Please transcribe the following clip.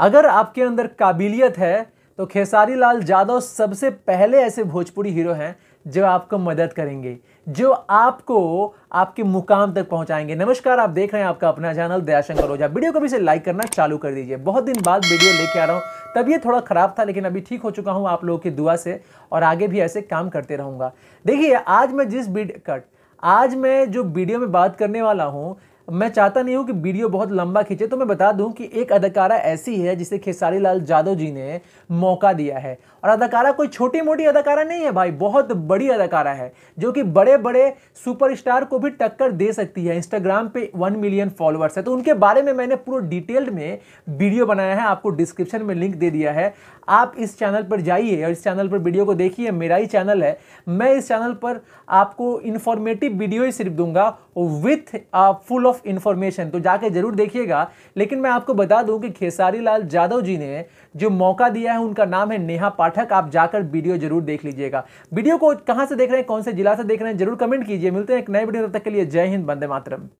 अगर आपके अंदर काबिलियत है तो खेसारी लाल यादव सबसे पहले ऐसे भोजपुरी हीरो हैं जो आपको मदद करेंगे जो आपको आपके मुकाम तक पहुंचाएंगे नमस्कार आप देख रहे हैं आपका अपना चैनल दयाशंकर ओझा वीडियो को भी से लाइक करना चालू कर दीजिए बहुत दिन बाद वीडियो लेके आ रहा हूँ तब ये थोड़ा ख़राब था लेकिन अभी ठीक हो चुका हूँ आप लोगों की दुआ से और आगे भी ऐसे काम करते रहूँगा देखिए आज मैं जिस वीडियो कट आज मैं जो वीडियो में बात करने वाला हूँ मैं चाहता नहीं हूँ कि वीडियो बहुत लंबा खींचे तो मैं बता दूँ कि एक अदाकारा ऐसी है जिसे खेसारी लाल जादव जी ने मौका दिया है और अदाकारा कोई छोटी मोटी अदाकारा नहीं है भाई बहुत बड़ी अदाकारा है जो कि बड़े बड़े सुपरस्टार को भी टक्कर दे सकती है इंस्टाग्राम पे वन मिलियन फॉलोअर्स है तो उनके बारे में मैंने पूरा डिटेल्ड में वीडियो बनाया है आपको डिस्क्रिप्शन में लिंक दे दिया है आप इस चैनल पर जाइए और इस चैनल पर वीडियो को देखिए मेरा ही चैनल है मैं इस चैनल पर आपको इन्फॉर्मेटिव वीडियो ही सिर्फ दूंगा with full of of information तो जाके जरूर देखिएगा लेकिन मैं आपको बता दूं कि खेसारी लाल जादव जी ने जो मौका दिया है उनका नाम है नेहा पाठक आप जाकर वीडियो जरूर देख लीजिएगा वीडियो को कहाँ से देख रहे हैं कौन से जिला से देख रहे हैं जरूर कमेंट कीजिए मिलते हैं एक नए वीडियो तक के लिए जय हिंद बंदे मातरम